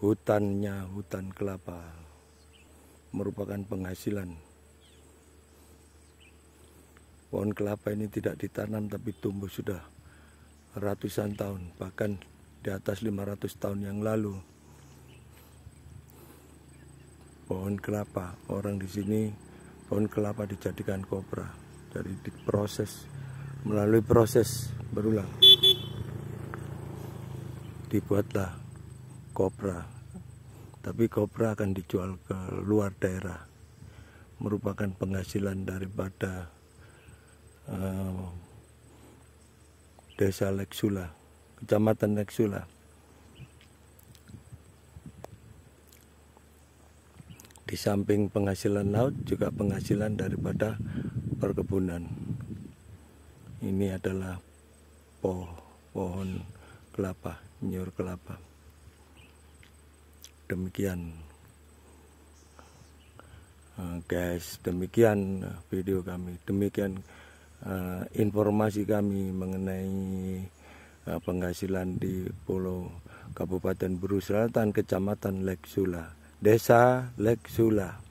hutannya hutan kelapa merupakan penghasilan pohon kelapa ini tidak ditanam tapi tumbuh sudah ratusan tahun bahkan di atas 500 tahun yang lalu pohon kelapa orang di sini pohon kelapa dijadikan kopra dari diproses melalui proses berulang dibuatlah kopra. Tapi kopra akan dijual ke luar daerah. Merupakan penghasilan daripada uh, desa Leksula, kecamatan Leksula. Di samping penghasilan laut juga penghasilan daripada perkebunan. Ini adalah po pohon kelapa, nyur kelapa demikian eh, guys demikian eh, video kami demikian uh, informasi kami mengenai uh, penghasilan di Pulau Kabupaten Buru Selatan Kecamatan Leksula Desa Leksula